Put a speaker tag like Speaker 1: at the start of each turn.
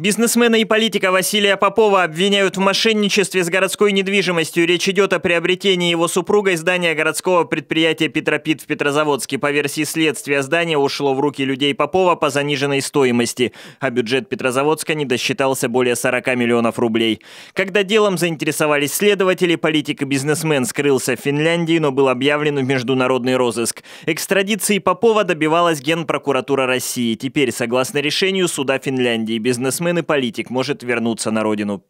Speaker 1: Бизнесмена и политика Василия Попова обвиняют в мошенничестве с городской недвижимостью. Речь идет о приобретении его супругой здания городского предприятия «Петропит» в Петрозаводске. По версии следствия, здание ушло в руки людей Попова по заниженной стоимости, а бюджет Петрозаводска не досчитался более 40 миллионов рублей. Когда делом заинтересовались следователи, политик и бизнесмен скрылся в Финляндии, но был объявлен в международный розыск. Экстрадиции Попова добивалась Генпрокуратура России. Теперь, согласно решению суда Финляндии, бизнесмен бизнесмен и политик может вернуться на родину